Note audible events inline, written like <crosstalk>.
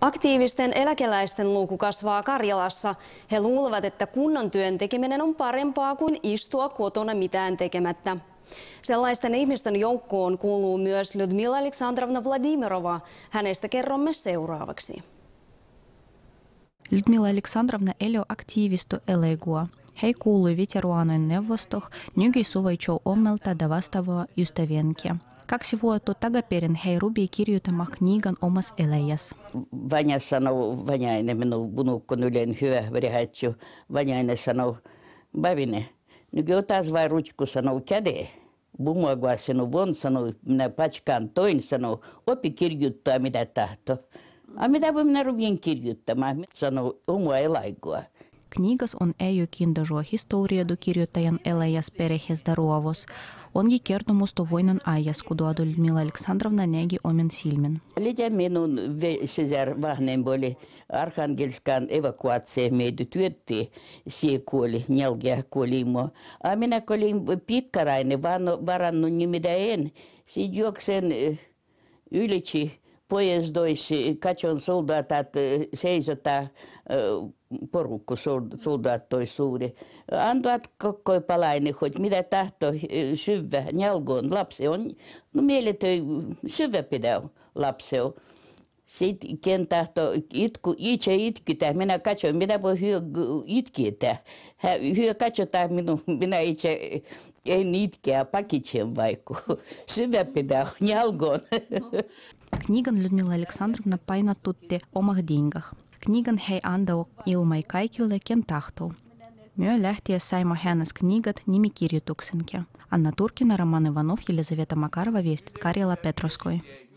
Aktiivisten eläkeläisten luku kasvaa Karjalassa. He luulevat, että kunnon työn tekeminen on parempaa kuin istua kotona mitään tekemättä. Sellaisten ihmisten joukkoon kuuluu myös Lyudmila Aleksandrovna Vladimirova. Hänestä kerromme seuraavaksi. Lyudmila Aleksandrovna ei ole aktiivistu elegua. Hei kuuluu Viteruanoin neuvostoh, nyky suvaičio ommelta davastavoa ystävienkiä. Kaksi vuotta сивуату тагаперин хайруби kirjoita mahniigan omas eläjäs. Vanja sanoo, Vanjainen minun bunukkon ylen hyvä verihatju. Vanjainen sanoo, Bavine, nyt jo taas vai rutku sanoo käde. Bumuagua sanoo von sanoo, minä patkaan toin sanoo, opi kirjoittaa mitä tahto. A mitä voi minä ruvin kirjoittamaan, sanoo, omua elaikua. Книгас он эйо киндажуа история до кирю таян элаяс перехес даруавос. Он ги кернумус то войнан аяс, кудуа до Людмила Александровна неги омен сильмен. Лидя минун сезер вагнен боли архангельскан эвакуация мейду тверти си коли, нелгя колимо. А мина колим пиккарайне варанну немедаен, си дюксен ylitsi э, pojestoissa eh, katson soldaatat eh, seisota eh, porukku soldaattoisuuden. Antoat kokkoi palainen, hod, mitä tahto syvä, njalgoon lapsi on, no mieletön syvä pidä lapsi on. Sitten Ken itku, itse itkitä. Minä katsoin, minä voi hyö itketä. hyö katsotaan minun, minä itse en itkeä, pakitsen vaikku. Syvä pitää, jalgoon. <laughs> Книган Людмила Александровна пайна тутте о деньгах. Книган хей анда ок илмай кайкиле кентахтул. Мё ляхтия сайма хянес книгат немикири туксенке. Анна Туркина, Роман Иванов, Елизавета Макарова, Весть, Карела Петровской.